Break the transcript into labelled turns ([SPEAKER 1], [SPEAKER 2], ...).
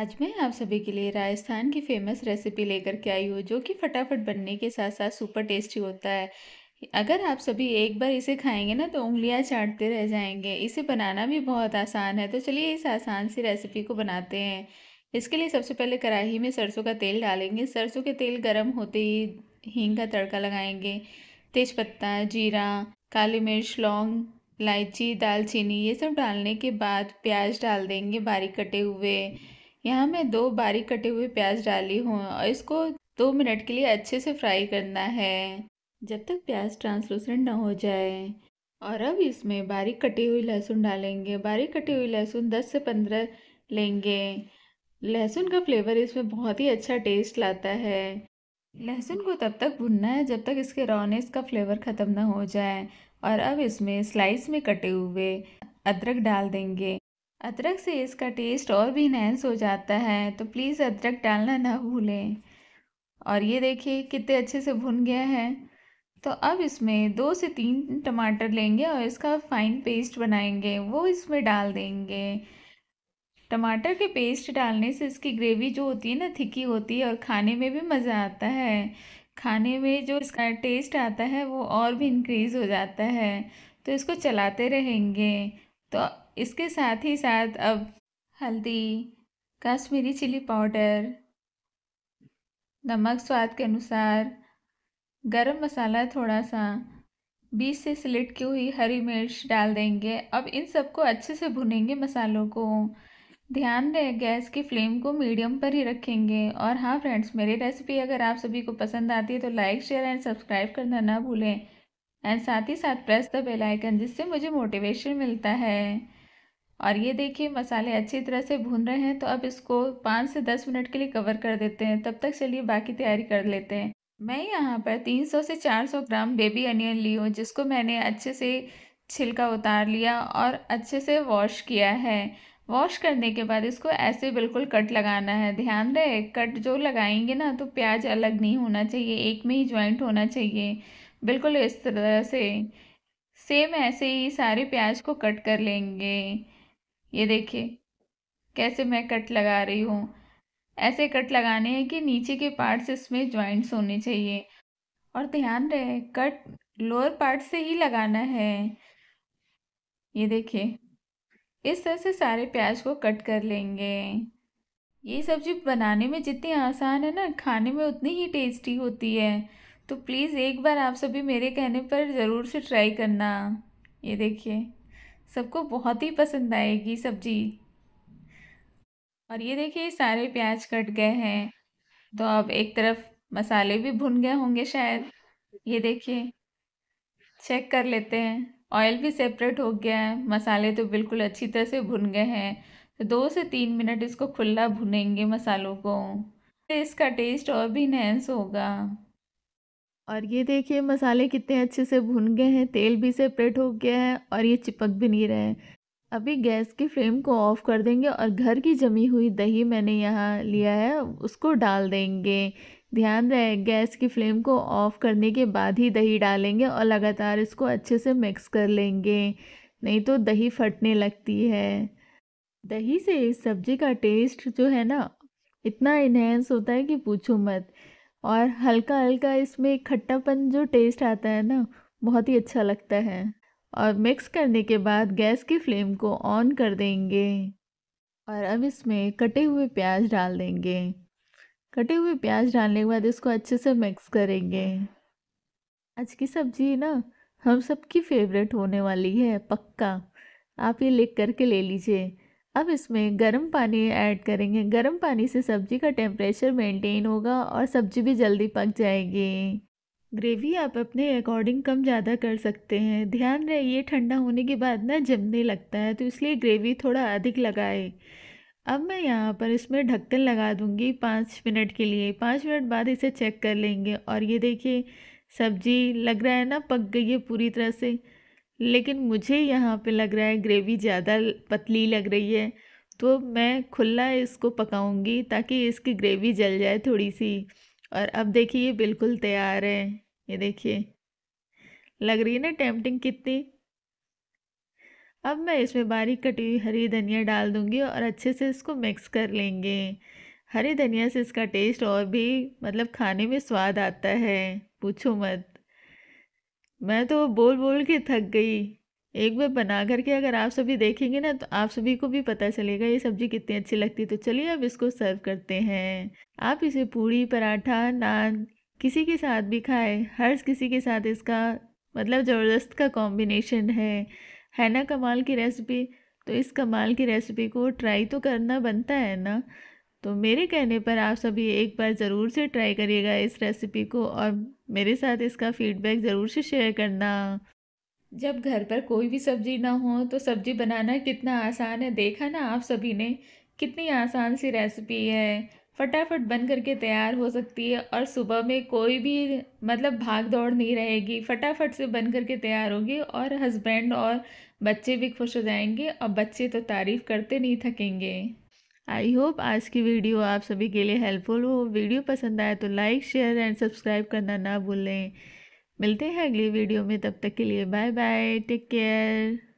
[SPEAKER 1] आज मैं आप सभी के लिए राजस्थान की फेमस रेसिपी लेकर के आई हूँ जो कि फटाफट बनने के साथ साथ सुपर टेस्टी होता है अगर आप सभी एक बार इसे खाएंगे ना तो उंगलियां चाटते रह जाएंगे इसे बनाना भी बहुत आसान है तो चलिए इस आसान सी रेसिपी को बनाते हैं इसके लिए सबसे पहले कढ़ाई में सरसों का तेल डालेंगे सरसों के तेल गर्म होते ही हींग का तड़का लगाएंगे तेज़पत्ता जीरा काली मिर्च लौंग इलायची दालचीनी ये सब डालने के बाद प्याज डाल देंगे बारीक कटे हुए यहाँ मैं दो बारीक कटे हुए प्याज डाली हूँ और इसको दो मिनट के लिए अच्छे से फ्राई करना है जब तक प्याज ट्रांसलूसेंट ना हो जाए और अब इसमें बारीक कटी हुई लहसुन डालेंगे बारीक कटी हुई लहसुन दस से पंद्रह लेंगे लहसुन का फ्लेवर इसमें बहुत ही अच्छा टेस्ट लाता है लहसुन को तब तक भुनना है जब तक इसके रॉनेस का फ्लेवर ख़त्म ना हो जाए और अब इसमें स्लाइस में कटे हुए अदरक डाल देंगे अदरक से इसका टेस्ट और भी इन्हेंस हो जाता है तो प्लीज़ अदरक डालना ना भूलें और ये देखिए कितने अच्छे से भुन गया है तो अब इसमें दो से तीन टमाटर लेंगे और इसका फाइन पेस्ट बनाएंगे वो इसमें डाल देंगे टमाटर के पेस्ट डालने से इसकी ग्रेवी जो होती है ना थिकी होती है और खाने में भी मज़ा आता है खाने में जो इसका टेस्ट आता है वो और भी इंक्रीज़ हो जाता है तो इसको चलाते रहेंगे तो इसके साथ ही साथ अब हल्दी कश्मीरी चिली पाउडर नमक स्वाद के अनुसार गरम मसाला थोड़ा सा बीच से स्लिट की हुई हरी मिर्च डाल देंगे अब इन सबको अच्छे से भुनेंगे मसालों को ध्यान रहे गैस की फ्लेम को मीडियम पर ही रखेंगे और हाँ फ्रेंड्स मेरी रेसिपी अगर आप सभी को पसंद आती है तो लाइक शेयर एंड सब्सक्राइब करना ना भूलें एंड साथ ही साथ प्रेस द बेल आइकन जिससे मुझे मोटिवेशन मिलता है और ये देखिए मसाले अच्छी तरह से भून रहे हैं तो अब इसको पाँच से दस मिनट के लिए कवर कर देते हैं तब तक चलिए बाकी तैयारी कर लेते हैं मैं यहाँ पर 300 से 400 ग्राम बेबी अनियन ली हूँ जिसको मैंने अच्छे से छिलका उतार लिया और अच्छे से वॉश किया है वॉश करने के बाद इसको ऐसे बिल्कुल कट लगाना है ध्यान रहे कट जो लगाएंगे ना तो प्याज अलग नहीं होना चाहिए एक में ही ज्वाइंट होना चाहिए बिल्कुल इस तरह से सेम ऐसे ही सारे प्याज को कट कर लेंगे ये देखिए कैसे मैं कट लगा रही हूँ ऐसे कट लगाने हैं कि नीचे के पार्ट्स इसमें ज्वाइंट्स होने चाहिए और ध्यान रहे कट लोअर पार्ट से ही लगाना है ये देखिए इस तरह से सारे प्याज को कट कर लेंगे ये सब्जी बनाने में जितनी आसान है ना खाने में उतनी ही टेस्टी होती है तो प्लीज़ एक बार आप सभी मेरे कहने पर ज़रूर से ट्राई करना ये देखिए सबको बहुत ही पसंद आएगी सब्जी और ये देखिए सारे प्याज कट गए हैं तो अब एक तरफ मसाले भी भुन गए होंगे शायद ये देखिए चेक कर लेते हैं ऑयल भी सेपरेट हो गया है मसाले तो बिल्कुल अच्छी तरह से भुन गए हैं तो दो से तीन मिनट इसको खुला भुनेंगे मसालों को तो इसका टेस्ट और भी इन्हेंस होगा और ये देखिए मसाले कितने अच्छे से भुन गए हैं तेल भी सेपरेट हो गया है और ये चिपक भी नहीं रहे हैं अभी गैस की फ्लेम को ऑफ़ कर देंगे और घर की जमी हुई दही मैंने यहाँ लिया है उसको डाल देंगे ध्यान रहे गैस की फ्लेम को ऑफ़ करने के बाद ही दही डालेंगे और लगातार इसको अच्छे से मिक्स कर लेंगे नहीं तो दही फटने लगती है दही से इस सब्ज़ी का टेस्ट जो है ना इतना इन्हेंस होता है कि पूछो मत और हल्का हल्का इसमें खट्टापन जो टेस्ट आता है ना बहुत ही अच्छा लगता है और मिक्स करने के बाद गैस की फ्लेम को ऑन कर देंगे और अब इसमें कटे हुए प्याज डाल देंगे कटे हुए प्याज डालने के बाद इसको अच्छे से मिक्स करेंगे आज की सब्जी ना हम सबकी फेवरेट होने वाली है पक्का आप ये लिख करके ले लीजिए अब इसमें गर्म पानी ऐड करेंगे गर्म पानी से सब्ज़ी का टेम्परेचर मेंटेन होगा और सब्ज़ी भी जल्दी पक जाएगी ग्रेवी आप अपने अकॉर्डिंग कम ज़्यादा कर सकते हैं ध्यान रहे ये ठंडा होने के बाद ना जमने लगता है तो इसलिए ग्रेवी थोड़ा अधिक लगाए अब मैं यहाँ पर इसमें ढक्कन लगा दूँगी पाँच मिनट के लिए पाँच मिनट बाद इसे चेक कर लेंगे और ये देखिए सब्ज़ी लग रहा है ना पक गई है पूरी तरह से लेकिन मुझे यहाँ पे लग रहा है ग्रेवी ज़्यादा पतली लग रही है तो मैं खुला इसको पकाऊंगी ताकि इसकी ग्रेवी जल जाए थोड़ी सी और अब देखिए ये बिल्कुल तैयार है ये देखिए लग रही है ना टेम्पटिंग कितनी अब मैं इसमें बारीक कटी हुई हरी धनिया डाल दूंगी और अच्छे से इसको मिक्स कर लेंगे हरी धनिया से इसका टेस्ट और भी मतलब खाने में स्वाद आता है पूछो मत मैं तो बोल बोल के थक गई एक बार बना करके अगर आप सभी देखेंगे ना तो आप सभी को भी पता चलेगा ये सब्जी कितनी अच्छी लगती है तो चलिए अब इसको सर्व करते हैं आप इसे पूड़ी पराठा नान किसी के साथ भी खाएं हर किसी के साथ इसका मतलब ज़बरदस्त का कॉम्बिनेशन है है ना कमाल की रेसिपी तो इस कमाल की रेसिपी को ट्राई तो करना बनता है ना तो मेरे कहने पर आप सभी एक बार ज़रूर से ट्राई करिएगा इस रेसिपी को और मेरे साथ इसका फीडबैक ज़रूर से शेयर करना जब घर पर कोई भी सब्ज़ी ना हो तो सब्ज़ी बनाना कितना आसान है देखा ना आप सभी ने कितनी आसान सी रेसिपी है फटाफट बन करके तैयार हो सकती है और सुबह में कोई भी मतलब भाग दौड़ नहीं रहेगी फटाफट से बन करके तैयार होगी और हस्बैंड और बच्चे भी खुश हो जाएंगे और बच्चे तो तारीफ़ करते नहीं थकेंगे आई होप आज की वीडियो आप सभी के लिए हेल्पफुल हो वीडियो पसंद आए तो लाइक शेयर एंड सब्सक्राइब करना ना भूलें मिलते हैं अगली वीडियो में तब तक के लिए बाय बाय टेक केयर